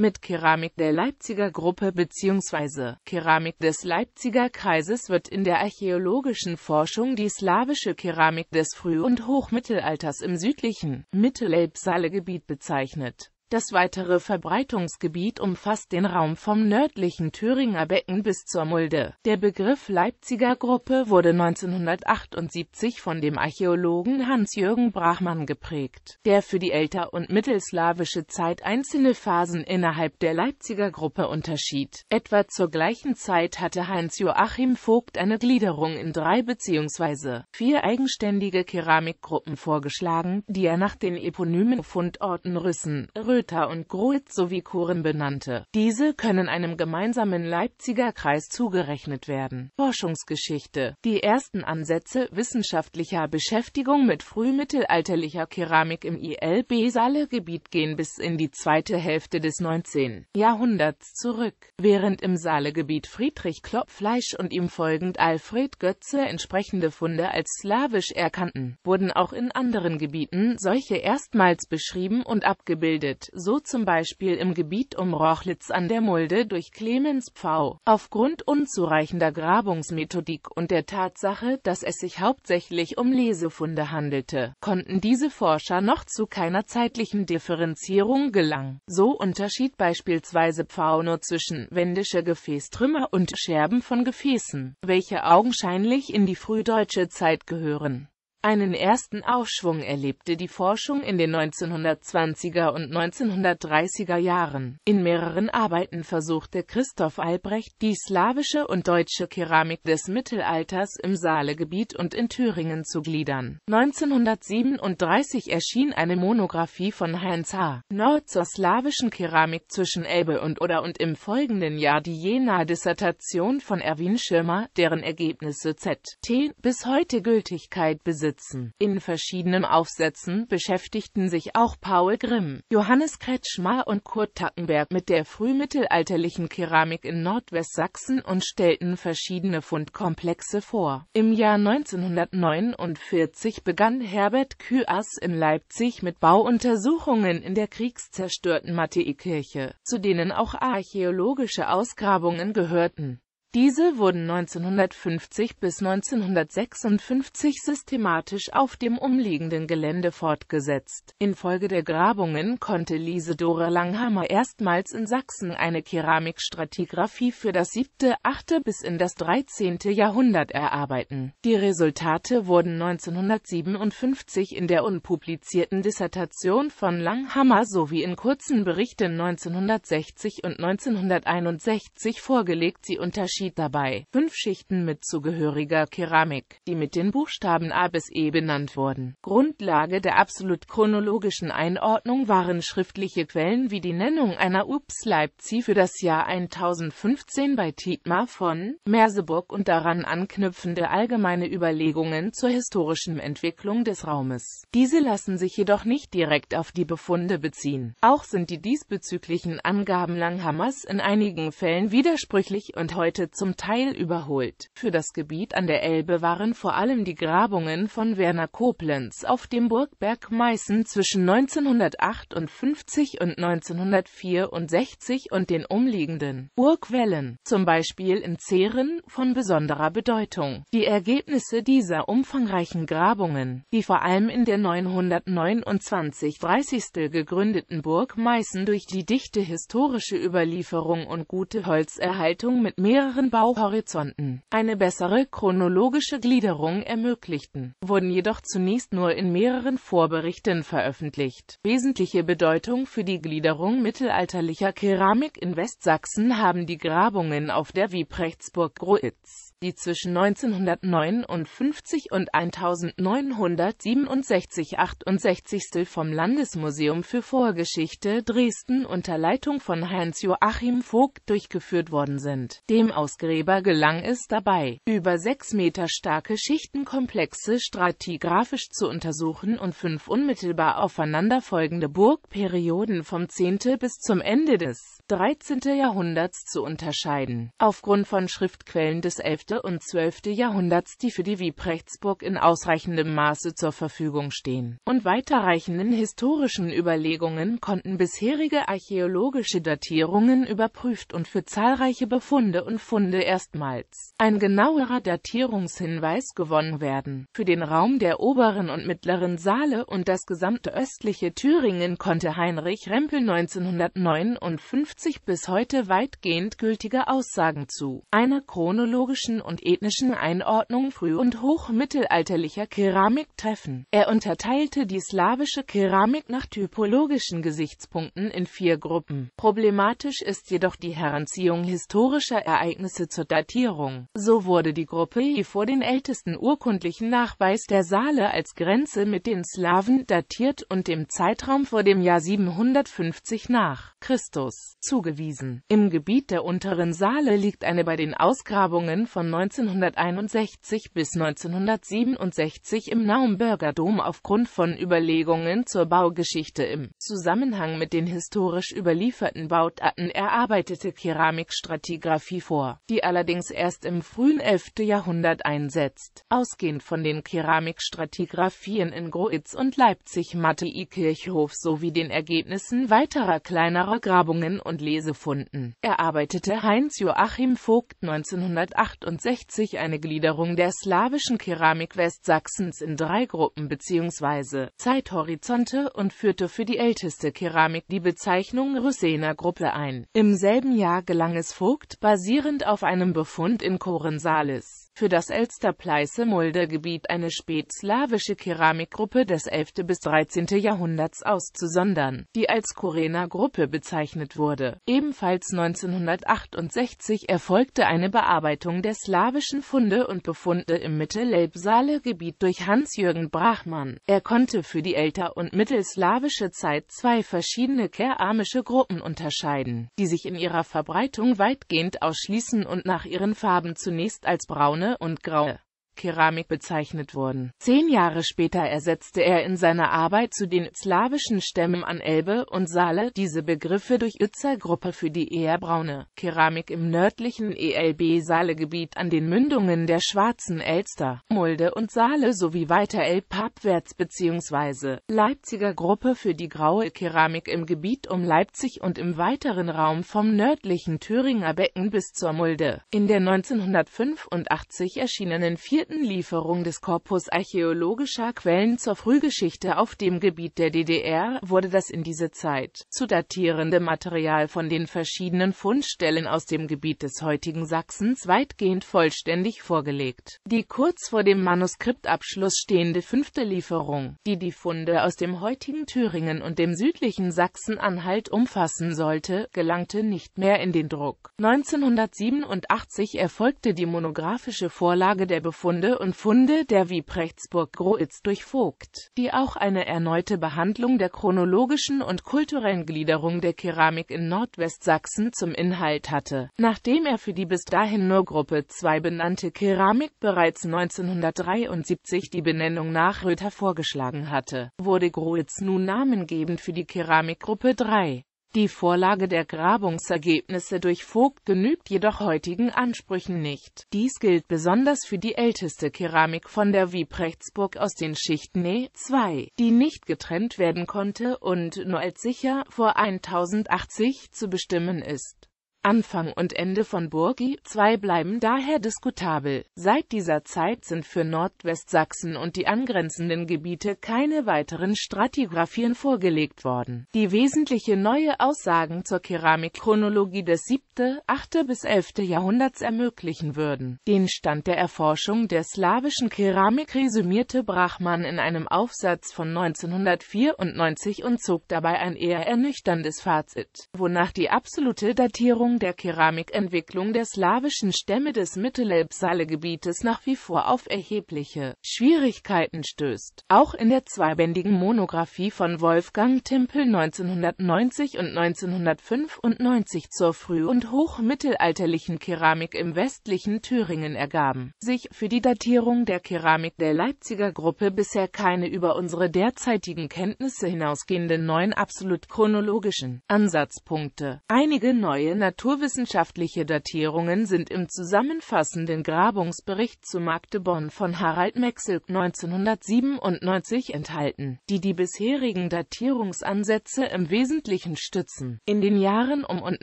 Mit Keramik der Leipziger Gruppe bzw. Keramik des Leipziger Kreises wird in der archäologischen Forschung die slawische Keramik des Früh- und Hochmittelalters im südlichen Mittelelbsaale-Gebiet bezeichnet das weitere Verbreitungsgebiet umfasst den Raum vom nördlichen Thüringer Becken bis zur Mulde. Der Begriff Leipziger Gruppe wurde 1978 von dem Archäologen Hans-Jürgen Brachmann geprägt, der für die älter- und mittelslawische Zeit einzelne Phasen innerhalb der Leipziger Gruppe unterschied. Etwa zur gleichen Zeit hatte hans joachim Vogt eine Gliederung in drei bzw. vier eigenständige Keramikgruppen vorgeschlagen, die er nach den Eponymen Fundorten Rüssen, Rösen Rötha und Groth sowie Kuren benannte. Diese können einem gemeinsamen Leipziger Kreis zugerechnet werden. Forschungsgeschichte Die ersten Ansätze wissenschaftlicher Beschäftigung mit frühmittelalterlicher Keramik im ILB-Saale-Gebiet gehen bis in die zweite Hälfte des 19. Jahrhunderts zurück. Während im Saale-Gebiet Friedrich Klopfleisch und ihm folgend Alfred Götze entsprechende Funde als slawisch erkannten, wurden auch in anderen Gebieten solche erstmals beschrieben und abgebildet so zum Beispiel im Gebiet um Rochlitz an der Mulde durch Clemens Pfau. Aufgrund unzureichender Grabungsmethodik und der Tatsache, dass es sich hauptsächlich um Lesefunde handelte, konnten diese Forscher noch zu keiner zeitlichen Differenzierung gelangen. So unterschied beispielsweise Pfau nur zwischen wendische Gefäßtrümmer und Scherben von Gefäßen, welche augenscheinlich in die frühdeutsche Zeit gehören. Einen ersten Aufschwung erlebte die Forschung in den 1920er und 1930er Jahren. In mehreren Arbeiten versuchte Christoph Albrecht, die slawische und deutsche Keramik des Mittelalters im Saalegebiet und in Thüringen zu gliedern. 1937 erschien eine Monographie von Heinz H. Nord zur slawischen Keramik zwischen Elbe und Oder und im folgenden Jahr die Jena-Dissertation von Erwin Schirmer, deren Ergebnisse Z.T. bis heute Gültigkeit besitzt besitzen. In verschiedenen Aufsätzen beschäftigten sich auch Paul Grimm, Johannes Kretschmar und Kurt Tackenberg mit der frühmittelalterlichen Keramik in Nordwestsachsen und stellten verschiedene Fundkomplexe vor. Im Jahr 1949 begann Herbert Küas in Leipzig mit Bauuntersuchungen in der kriegszerstörten Matthäikirche, zu denen auch archäologische Ausgrabungen gehörten. Diese wurden 1950 bis 1956 systematisch auf dem umliegenden Gelände fortgesetzt. Infolge der Grabungen konnte Lise Dora Langhammer erstmals in Sachsen eine Keramikstratigraphie für das 7., 8. bis in das 13. Jahrhundert erarbeiten. Die Resultate wurden 1957 in der unpublizierten Dissertation von Langhammer sowie in kurzen Berichten 1960 und 1961 vorgelegt. Sie unterschied Unterschied dabei. Fünf Schichten mit zugehöriger Keramik, die mit den Buchstaben A bis E benannt wurden. Grundlage der absolut chronologischen Einordnung waren schriftliche Quellen wie die Nennung einer Ups Leipzig für das Jahr 1015 bei Tietmar von Merseburg und daran anknüpfende allgemeine Überlegungen zur historischen Entwicklung des Raumes. Diese lassen sich jedoch nicht direkt auf die Befunde beziehen. Auch sind die diesbezüglichen Angaben Langhammers in einigen Fällen widersprüchlich und heute zum Teil überholt. Für das Gebiet an der Elbe waren vor allem die Grabungen von Werner Koblenz auf dem Burgberg Meißen zwischen 1958 und 1964 und den umliegenden Burgwellen, zum Beispiel in Zehren, von besonderer Bedeutung. Die Ergebnisse dieser umfangreichen Grabungen, die vor allem in der 929 30. gegründeten Burg Meißen durch die dichte historische Überlieferung und gute Holzerhaltung mit mehreren längeren Bauhorizonten eine bessere chronologische Gliederung ermöglichten, wurden jedoch zunächst nur in mehreren Vorberichten veröffentlicht. Wesentliche Bedeutung für die Gliederung mittelalterlicher Keramik in Westsachsen haben die Grabungen auf der Wieprechtsburg Gruitz die zwischen 1959 und 1967 68. vom Landesmuseum für Vorgeschichte Dresden unter Leitung von Heinz-Joachim Vogt durchgeführt worden sind. Dem Ausgräber gelang es dabei, über sechs Meter starke Schichtenkomplexe stratigraphisch zu untersuchen und fünf unmittelbar aufeinanderfolgende Burgperioden vom 10. bis zum Ende des 13. Jahrhunderts zu unterscheiden. Aufgrund von Schriftquellen des 11 und 12. Jahrhunderts, die für die Wieprechtsburg in ausreichendem Maße zur Verfügung stehen. Und weiterreichenden historischen Überlegungen konnten bisherige archäologische Datierungen überprüft und für zahlreiche Befunde und Funde erstmals ein genauerer Datierungshinweis gewonnen werden. Für den Raum der oberen und mittleren Saale und das gesamte östliche Thüringen konnte Heinrich Rempel 1959 bis heute weitgehend gültige Aussagen zu einer chronologischen und ethnischen Einordnung früh- und hochmittelalterlicher Keramik treffen. Er unterteilte die slawische Keramik nach typologischen Gesichtspunkten in vier Gruppen. Problematisch ist jedoch die Heranziehung historischer Ereignisse zur Datierung. So wurde die Gruppe I vor den ältesten urkundlichen Nachweis der Saale als Grenze mit den Slawen datiert und dem Zeitraum vor dem Jahr 750 nach Christus zugewiesen. Im Gebiet der unteren Saale liegt eine bei den Ausgrabungen von 1961 bis 1967 im Naumburger Dom aufgrund von Überlegungen zur Baugeschichte im Zusammenhang mit den historisch überlieferten Bauarten erarbeitete Keramikstratigraphie vor, die allerdings erst im frühen 11. Jahrhundert einsetzt. Ausgehend von den Keramikstratigraphien in Groitz und Leipzig Mattei-Kirchhof sowie den Ergebnissen weiterer kleinerer Grabungen und Lesefunden, erarbeitete Heinz Joachim Vogt 1968 1960 eine Gliederung der slawischen Keramik Westsachsens in drei Gruppen bzw. Zeithorizonte und führte für die älteste Keramik die Bezeichnung Rüssener Gruppe ein. Im selben Jahr gelang es Vogt basierend auf einem Befund in Korensalis für das Elster-Pleiße-Mulde-Gebiet eine spätslawische Keramikgruppe des 11. bis 13. Jahrhunderts auszusondern, die als Kurena-Gruppe bezeichnet wurde. Ebenfalls 1968 erfolgte eine Bearbeitung der slawischen Funde und Befunde im Mittelelbsaale-Gebiet durch Hans-Jürgen Brachmann. Er konnte für die älter- und mittelslawische Zeit zwei verschiedene keramische Gruppen unterscheiden, die sich in ihrer Verbreitung weitgehend ausschließen und nach ihren Farben zunächst als braune und graue Keramik bezeichnet wurden. Zehn Jahre später ersetzte er in seiner Arbeit zu den slawischen Stämmen an Elbe und Saale diese Begriffe durch Uetzer-Gruppe für die eher braune Keramik im nördlichen ELB-Saale-Gebiet an den Mündungen der Schwarzen Elster, Mulde und Saale sowie weiter elbabwärts bzw. Leipziger Gruppe für die graue Keramik im Gebiet um Leipzig und im weiteren Raum vom nördlichen Thüringer Becken bis zur Mulde. In der 1985 erschienenen vierten erfolgten Lieferung des Korpus archäologischer Quellen zur Frühgeschichte auf dem Gebiet der DDR wurde das in diese Zeit zu datierende Material von den verschiedenen Fundstellen aus dem Gebiet des heutigen Sachsens weitgehend vollständig vorgelegt. Die kurz vor dem Manuskriptabschluss stehende fünfte Lieferung, die die Funde aus dem heutigen Thüringen und dem südlichen Sachsen-Anhalt umfassen sollte, gelangte nicht mehr in den Druck. 1987 erfolgte die monographische Vorlage der Befunde Funde und Funde der Wieprechtsburg-Groitz durch Vogt, die auch eine erneute Behandlung der chronologischen und kulturellen Gliederung der Keramik in Nordwestsachsen zum Inhalt hatte. Nachdem er für die bis dahin nur Gruppe 2 benannte Keramik bereits 1973 die Benennung nach Röther vorgeschlagen hatte, wurde Groitz nun namengebend für die Keramikgruppe 3. Die Vorlage der Grabungsergebnisse durch Vogt genügt jedoch heutigen Ansprüchen nicht. Dies gilt besonders für die älteste Keramik von der Wieprechtsburg aus den Schichten E2, die nicht getrennt werden konnte und nur als sicher vor 1080 zu bestimmen ist Anfang und Ende von Burgi 2 bleiben daher diskutabel. Seit dieser Zeit sind für Nordwestsachsen und die angrenzenden Gebiete keine weiteren Stratigraphien vorgelegt worden. Die wesentliche neue Aussagen zur Keramikchronologie des 7., 8. bis 11. Jahrhunderts ermöglichen würden. Den Stand der Erforschung der slawischen Keramik resümierte Brachmann in einem Aufsatz von 1994 und zog dabei ein eher ernüchterndes Fazit, wonach die absolute Datierung der Keramikentwicklung der slawischen Stämme des Mittelelbsalle-Gebietes nach wie vor auf erhebliche Schwierigkeiten stößt. Auch in der zweibändigen Monographie von Wolfgang Timpel 1990 und 1995 zur früh- und hochmittelalterlichen Keramik im westlichen Thüringen ergaben sich für die Datierung der Keramik der Leipziger Gruppe bisher keine über unsere derzeitigen Kenntnisse hinausgehenden neuen absolut chronologischen Ansatzpunkte. Einige neue Naturwissenschaftliche Datierungen sind im zusammenfassenden Grabungsbericht zu Magdeborn von Harald Mexel 1997 enthalten, die die bisherigen Datierungsansätze im Wesentlichen stützen. In den Jahren um und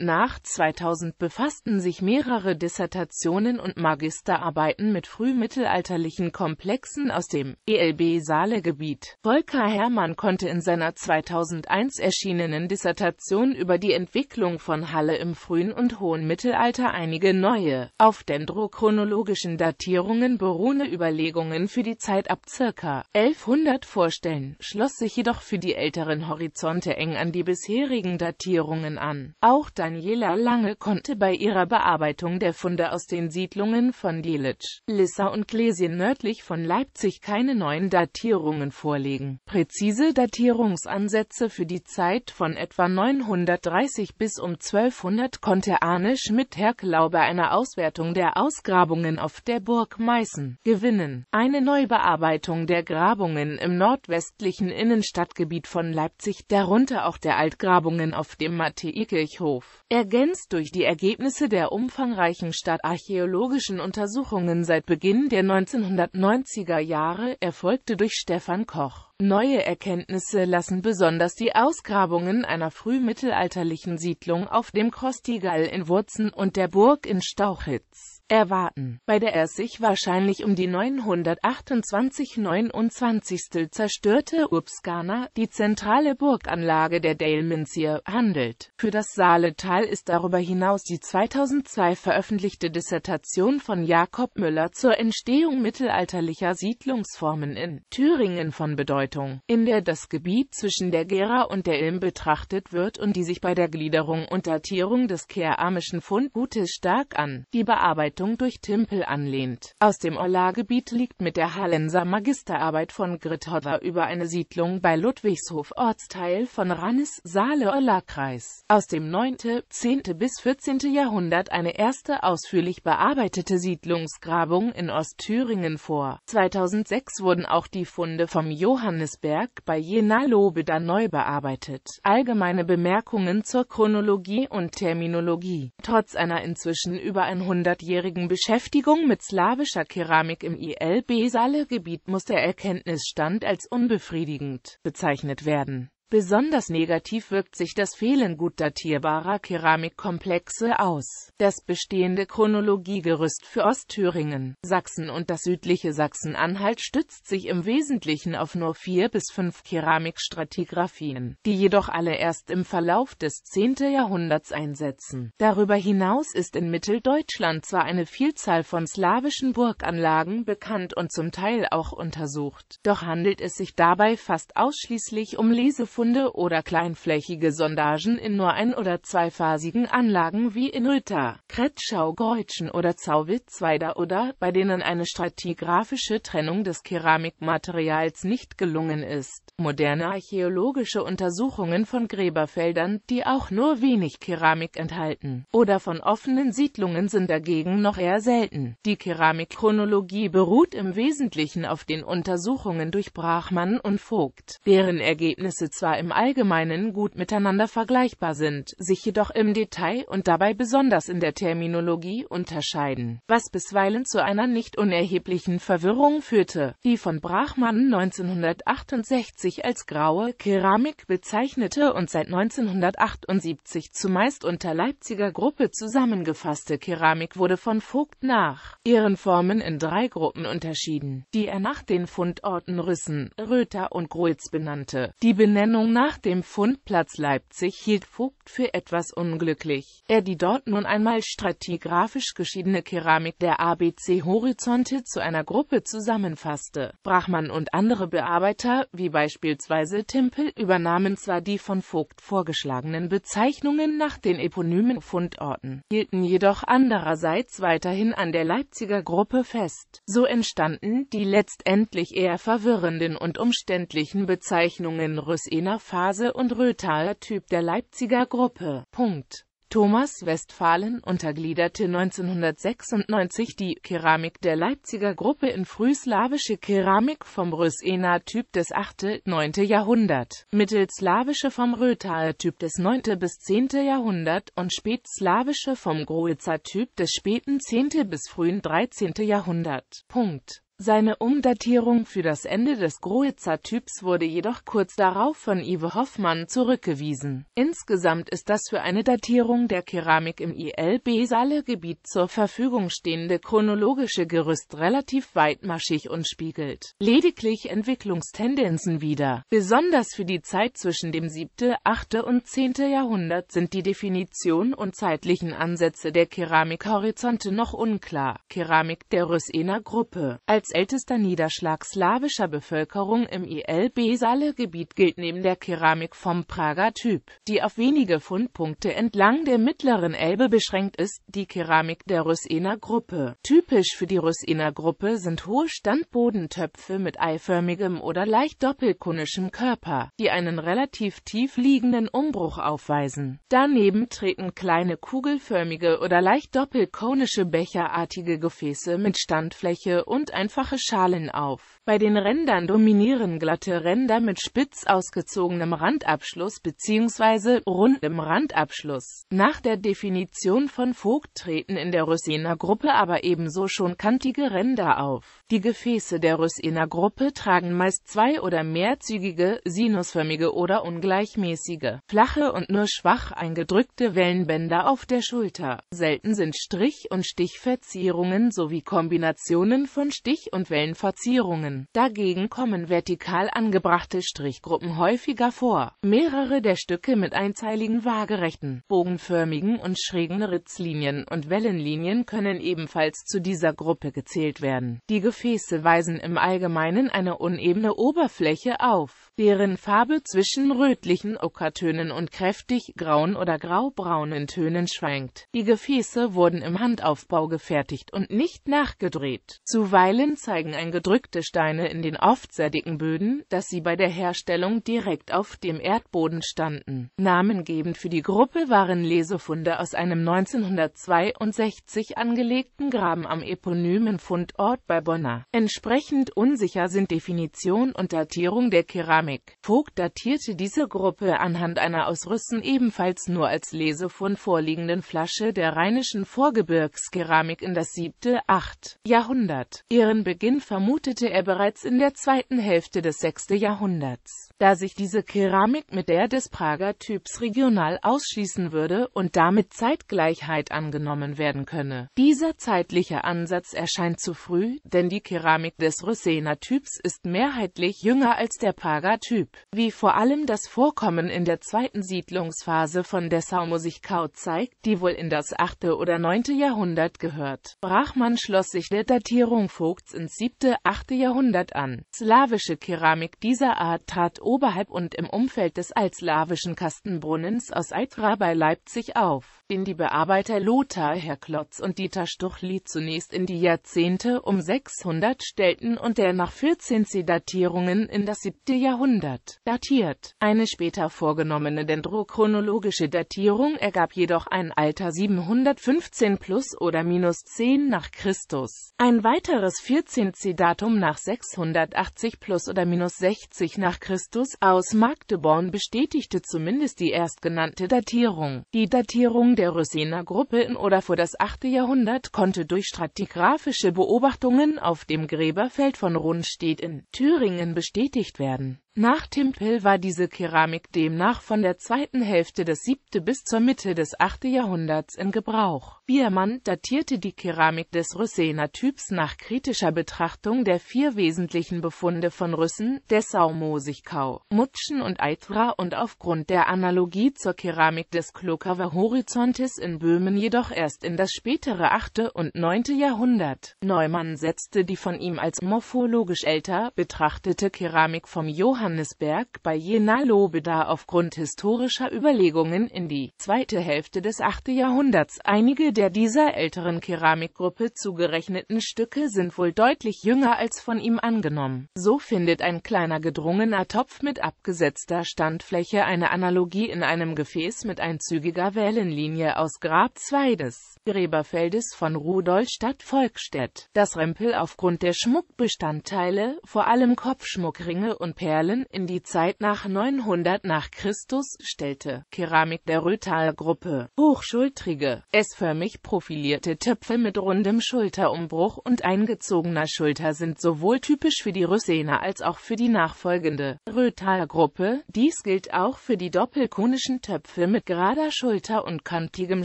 nach 2000 befassten sich mehrere Dissertationen und Magisterarbeiten mit frühmittelalterlichen Komplexen aus dem ELB-Saale-Gebiet. Volker Herrmann konnte in seiner 2001 erschienenen Dissertation über die Entwicklung von Halle im frühen frühen und hohen Mittelalter einige neue, auf dendrochronologischen Datierungen beruhende Überlegungen für die Zeit ab ca. 1100 vorstellen, schloss sich jedoch für die älteren Horizonte eng an die bisherigen Datierungen an. Auch Daniela Lange konnte bei ihrer Bearbeitung der Funde aus den Siedlungen von Delitzsch, Lissa und Glesien nördlich von Leipzig keine neuen Datierungen vorlegen. Präzise Datierungsansätze für die Zeit von etwa 930 bis um 1200 konnten konnte Arne Schmidt-Herkelau bei einer Auswertung der Ausgrabungen auf der Burg Meißen gewinnen. Eine Neubearbeitung der Grabungen im nordwestlichen Innenstadtgebiet von Leipzig, darunter auch der Altgrabungen auf dem Matthäikirchhof, ergänzt durch die Ergebnisse der umfangreichen stadtarchäologischen Untersuchungen seit Beginn der 1990er Jahre, erfolgte durch Stefan Koch. Neue Erkenntnisse lassen besonders die Ausgrabungen einer frühmittelalterlichen Siedlung auf dem Krostigall in Wurzen und der Burg in Stauchitz erwarten, bei der er sich wahrscheinlich um die 928-29. zerstörte Urbskana, die zentrale Burganlage der Dalmatier, handelt. Für das Saaletal ist darüber hinaus die 2002 veröffentlichte Dissertation von Jakob Müller zur Entstehung mittelalterlicher Siedlungsformen in Thüringen von Bedeutung, in der das Gebiet zwischen der Gera und der Ilm betrachtet wird und die sich bei der Gliederung und Datierung des keramischen Fundgutes stark an die Bearbeitung Bedeutung durch Timpel anlehnt. Aus dem Ollargebiet liegt mit der Hallenser Magisterarbeit von Grithodder über eine Siedlung bei Ludwigshof Ortsteil von Rannes, Saale-Ollar-Kreis. Aus dem 9., 10. bis 14. Jahrhundert eine erste ausführlich bearbeitete Siedlungsgrabung in Ostthüringen vor. 2006 wurden auch die Funde vom Johannesberg bei Jena-Lobeda neu bearbeitet. Allgemeine Bemerkungen zur Chronologie und Terminologie Trotz einer inzwischen über 100-jährigen langjährigen Beschäftigung mit slawischer Keramik im ILB-Saale-Gebiet muss der Erkenntnisstand als unbefriedigend bezeichnet werden Besonders negativ wirkt sich das Fehlen gut datierbarer Keramikkomplexe aus. Das bestehende Chronologiegerüst für Ostthüringen, Sachsen und das südliche Sachsen-Anhalt stützt sich im Wesentlichen auf nur vier bis fünf Keramikstratigraphien, die jedoch alle erst im Verlauf des 10. Jahrhunderts einsetzen. Darüber hinaus ist in Mitteldeutschland zwar eine Vielzahl von slawischen Burganlagen bekannt und zum Teil auch untersucht, doch handelt es sich dabei fast ausschließlich um Lese Bohrfunde oder kleinflächige Sondagen in nur ein- oder zweiphasigen Anlagen wie in Rötha, Kretschau, Greutschen oder Zauwitz-Weider oder, bei denen eine stratigraphische Trennung des Keramikmaterials nicht gelungen ist. Moderne archäologische Untersuchungen von Gräberfeldern, die auch nur wenig Keramik enthalten, oder von offenen Siedlungen sind dagegen noch eher selten. Die Keramikchronologie beruht im Wesentlichen auf den Untersuchungen durch Brachmann und Vogt, deren Ergebnisse zwar zwar im Allgemeinen gut miteinander vergleichbar sind, sich jedoch im Detail und dabei besonders in der Terminologie unterscheiden, was bisweilen zu einer nicht unerheblichen Verwirrung führte, die von Brachmann 1968 als graue Keramik bezeichnete und seit 1978 zumeist unter Leipziger Gruppe zusammengefasste Keramik wurde von Vogt nach ihren Formen in drei Gruppen unterschieden, die er nach den Fundorten Rüssen, Röther und Grulz benannte. Die Benennung Planung nach dem Fundplatz Leipzig hielt Vogt für etwas unglücklich, er die dort nun einmal stratigraphisch geschiedene Keramik der ABC-Horizonte zu einer Gruppe zusammenfasste. Brachmann und andere Bearbeiter, wie beispielsweise Timpel, übernahmen zwar die von Vogt vorgeschlagenen Bezeichnungen nach den eponymen Fundorten, hielten jedoch andererseits weiterhin an der Leipziger Gruppe fest. So entstanden die letztendlich eher verwirrenden und umständlichen Bezeichnungen Rüss Berliner Phase und Röthaler Typ der Leipziger Gruppe. Punkt. Thomas Westphalen untergliederte 1996 die Keramik der Leipziger Gruppe in frühslawische Keramik vom Rösener Typ des 8. 9. Jahrhundert, mittelslawische vom Röthaler Typ des 9. bis 10. Jahrhundert und spätslawische vom Groezer Typ des späten 10. bis frühen 13. Jahrhundert. Punkt. Seine Umdatierung für das Ende des Gruitzer-Typs wurde jedoch kurz darauf von Ive Hoffmann zurückgewiesen. Insgesamt ist das für eine Datierung der Keramik im ILB-Saale-Gebiet zur Verfügung stehende chronologische Gerüst relativ weitmaschig und spiegelt lediglich Entwicklungstendenzen wider. Besonders für die Zeit zwischen dem 7., 8. und 10. Jahrhundert sind die Definition und zeitlichen Ansätze der Keramikhorizonte noch unklar. Keramik der Rüssener Gruppe Als als ältester Niederschlag slawischer Bevölkerung im ilb besale gebiet gilt neben der Keramik vom Prager Typ, die auf wenige Fundpunkte entlang der mittleren Elbe beschränkt ist, die Keramik der Rüssener Gruppe. Typisch für die Rüssener Gruppe sind hohe Standbodentöpfe mit eiförmigem oder leicht doppelkonischem Körper, die einen relativ tief liegenden Umbruch aufweisen. Daneben treten kleine kugelförmige oder leicht doppelkonische becherartige Gefäße mit Standfläche und ein einfache Schalen auf. Bei den Rändern dominieren glatte Ränder mit spitz ausgezogenem Randabschluss bzw. rundem Randabschluss. Nach der Definition von Vogt treten in der Rüssener Gruppe aber ebenso schon kantige Ränder auf. Die Gefäße der Rüssener Gruppe tragen meist zwei oder mehrzügige, sinusförmige oder ungleichmäßige, flache und nur schwach eingedrückte Wellenbänder auf der Schulter. Selten sind Strich- und Stichverzierungen sowie Kombinationen von Stich und Wellenverzierungen. Dagegen kommen vertikal angebrachte Strichgruppen häufiger vor. Mehrere der Stücke mit einzeiligen waagerechten, bogenförmigen und schrägen Ritzlinien und Wellenlinien können ebenfalls zu dieser Gruppe gezählt werden. Die Gefäße weisen im Allgemeinen eine unebene Oberfläche auf deren Farbe zwischen rötlichen Ockertönen und kräftig grauen oder graubraunen Tönen schwankt. Die Gefäße wurden im Handaufbau gefertigt und nicht nachgedreht. Zuweilen zeigen eingedrückte Steine in den oft sehr dicken Böden, dass sie bei der Herstellung direkt auf dem Erdboden standen. Namengebend für die Gruppe waren Lesefunde aus einem 1962 angelegten Graben am eponymen Fundort bei Bonner. Entsprechend unsicher sind Definition und Datierung der Keramik Keramik. Vogt datierte diese Gruppe anhand einer aus Rüssen ebenfalls nur als Lesefund vorliegenden Flasche der rheinischen Vorgebirgskeramik in das 7., 8. Jahrhundert. Ihren Beginn vermutete er bereits in der zweiten Hälfte des 6. Jahrhunderts, da sich diese Keramik mit der des Prager Typs regional ausschließen würde und damit Zeitgleichheit angenommen werden könne. Dieser zeitliche Ansatz erscheint zu früh, denn die Keramik des Rüssener Typs ist mehrheitlich jünger als der Prager Typ, wie vor allem das Vorkommen in der zweiten Siedlungsphase von Dessau-Musigkau zeigt, die wohl in das 8. oder 9. Jahrhundert gehört. Brachmann schloss sich der Datierung Vogts ins 7., 8. Jahrhundert an. Slawische Keramik dieser Art trat oberhalb und im Umfeld des altslawischen Kastenbrunnens aus Eitra bei Leipzig auf, den die Bearbeiter Lothar Herr Klotz und Dieter Stuchli zunächst in die Jahrzehnte um 600 stellten und der nach 14 C-Datierungen in das 7. Jahrhundert Jahrhundert datiert. Eine später vorgenommene dendrochronologische Datierung ergab jedoch ein Alter 715 plus oder minus 10 nach Christus. Ein weiteres 14c-Datum nach 680 plus oder minus 60 nach Christus aus Magdeborn bestätigte zumindest die erstgenannte Datierung. Die Datierung der Rösener Gruppe in oder vor das 8. Jahrhundert konnte durch stratigraphische Beobachtungen auf dem Gräberfeld von Rundstedt in Thüringen bestätigt werden. Nach Timpel war diese Keramik demnach von der zweiten Hälfte des 7. bis zur Mitte des 8. Jahrhunderts in Gebrauch Biermann datierte die Keramik des Rüssener-Typs nach kritischer Betrachtung der vier wesentlichen Befunde von Rüssen, Dessau, Mosigkau, Mutschen und Eitra und aufgrund der Analogie zur Keramik des Klokower Horizontes in Böhmen jedoch erst in das spätere 8. und 9. Jahrhundert. Neumann setzte die von ihm als morphologisch älter betrachtete Keramik vom Johannisberg bei Jena-Lobeda aufgrund historischer Überlegungen in die zweite Hälfte des 8. Jahrhunderts. Einige der dieser älteren Keramikgruppe zugerechneten Stücke sind wohl deutlich jünger als von ihm angenommen. So findet ein kleiner gedrungener Topf mit abgesetzter Standfläche eine Analogie in einem Gefäß mit einzügiger Wellenlinie aus Grab 2 des Gräberfeldes von Rudolstadt Volkstedt. Das Rempel aufgrund der Schmuckbestandteile, vor allem Kopfschmuckringe und Perlen, in die Zeit nach 900 nach Christus stellte. Keramik der Rötal-Gruppe. Hochschultrige, S-förmig Schulterbreich profilierte Töpfe mit rundem Schulterumbruch und eingezogener Schulter sind sowohl typisch für die Rüssener als auch für die nachfolgende Rötal-Gruppe. Dies gilt auch für die doppelkonischen Töpfe mit gerader Schulter und kantigem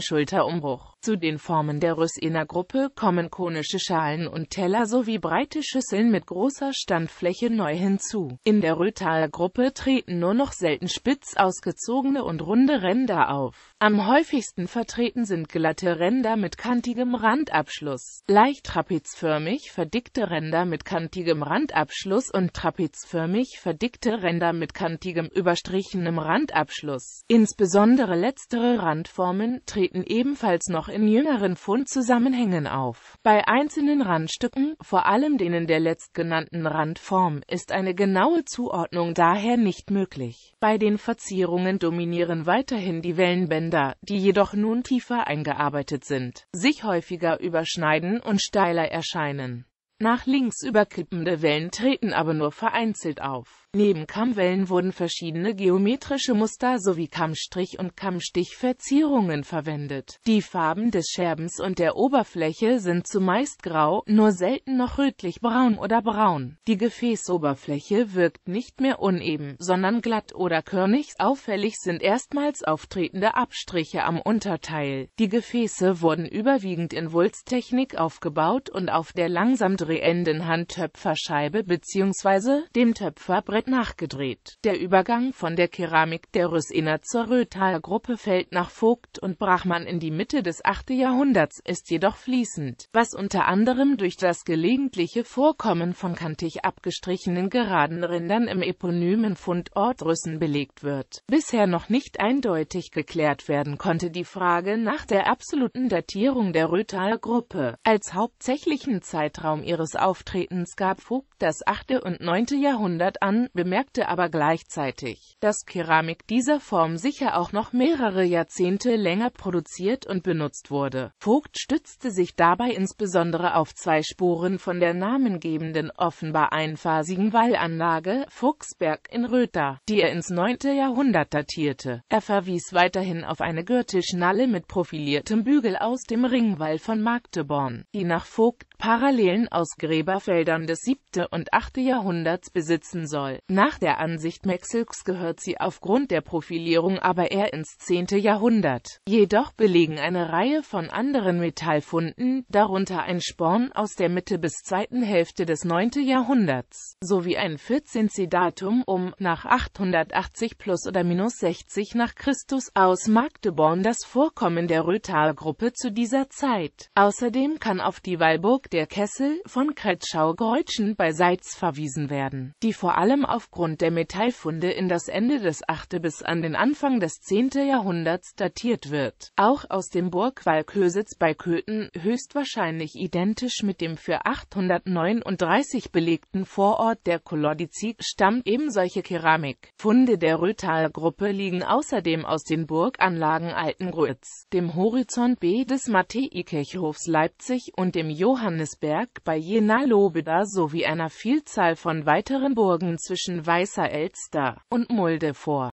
Schulterumbruch zu den Formen der Rüssiner-Gruppe kommen konische Schalen und Teller sowie breite Schüsseln mit großer Standfläche neu hinzu. In der Rötaler-Gruppe treten nur noch selten spitz ausgezogene und runde Ränder auf. Am häufigsten vertreten sind glatte Ränder mit kantigem Randabschluss, leicht trapezförmig verdickte Ränder mit kantigem Randabschluss und trapezförmig verdickte Ränder mit kantigem überstrichenem Randabschluss. Insbesondere letztere Randformen treten ebenfalls noch in jüngeren Fundzusammenhängen auf. Bei einzelnen Randstücken, vor allem denen der letztgenannten Randform, ist eine genaue Zuordnung daher nicht möglich. Bei den Verzierungen dominieren weiterhin die Wellenbänder, die jedoch nun tiefer eingearbeitet sind, sich häufiger überschneiden und steiler erscheinen. Nach links überkippende Wellen treten aber nur vereinzelt auf. Neben Kammwellen wurden verschiedene geometrische Muster sowie Kammstrich- und Kammstichverzierungen verwendet. Die Farben des Scherbens und der Oberfläche sind zumeist grau, nur selten noch rötlich-braun oder braun. Die Gefäßoberfläche wirkt nicht mehr uneben, sondern glatt oder körnig. Auffällig sind erstmals auftretende Abstriche am Unterteil. Die Gefäße wurden überwiegend in Wulsttechnik aufgebaut und auf der langsam drehenden Handtöpferscheibe bzw. dem Töpferbrett Arbeit nachgedreht. Der Übergang von der Keramik der Rüssener zur Röthaler Gruppe fällt nach Vogt und Brachmann in die Mitte des 8. Jahrhunderts, ist jedoch fließend, was unter anderem durch das gelegentliche Vorkommen von kantig abgestrichenen geraden Rindern im eponymen Fundort Rüssen belegt wird. Bisher noch nicht eindeutig geklärt werden konnte die Frage nach der absoluten Datierung der Röthaler Gruppe. Als hauptsächlichen Zeitraum ihres Auftretens gab Vogt das 8. und 9. Jahrhundert an, bemerkte aber gleichzeitig, dass Keramik dieser Form sicher auch noch mehrere Jahrzehnte länger produziert und benutzt wurde. Vogt stützte sich dabei insbesondere auf zwei Spuren von der namengebenden offenbar einphasigen Wallanlage Fuchsberg in Röther, die er ins 9. Jahrhundert datierte. Er verwies weiterhin auf eine Gürtelschnalle mit profiliertem Bügel aus dem Ringwall von Magdeborn, die nach Vogt Parallelen aus Gräberfeldern des 7. und 8. Jahrhunderts besitzen soll. Nach der Ansicht Maxilks gehört sie aufgrund der Profilierung aber eher ins 10. Jahrhundert. Jedoch belegen eine Reihe von anderen Metallfunden, darunter ein Sporn aus der Mitte bis zweiten Hälfte des 9. Jahrhunderts, sowie ein 14. Datum um nach 880 plus oder minus 60 nach Christus aus Magdeborn das Vorkommen der Rötalgruppe zu dieser Zeit. Außerdem kann auf die Walburg der Kessel von Kretschau-Greutschen bei Seitz verwiesen werden, die vor allem aufgrund der Metallfunde in das Ende des 8. bis an den Anfang des 10. Jahrhunderts datiert wird. Auch aus dem Burgwall Kösitz bei Köthen, höchstwahrscheinlich identisch mit dem für 839 belegten Vorort der Kolodici, stammt eben solche Keramik. Funde der röthal gruppe liegen außerdem aus den Burganlagen Altengrötz, dem Horizont B des Matthäikirchhofs Leipzig und dem Johannes Johannesberg bei Jena-Lobeda sowie einer Vielzahl von weiteren Burgen zwischen Weißer Elster und Mulde vor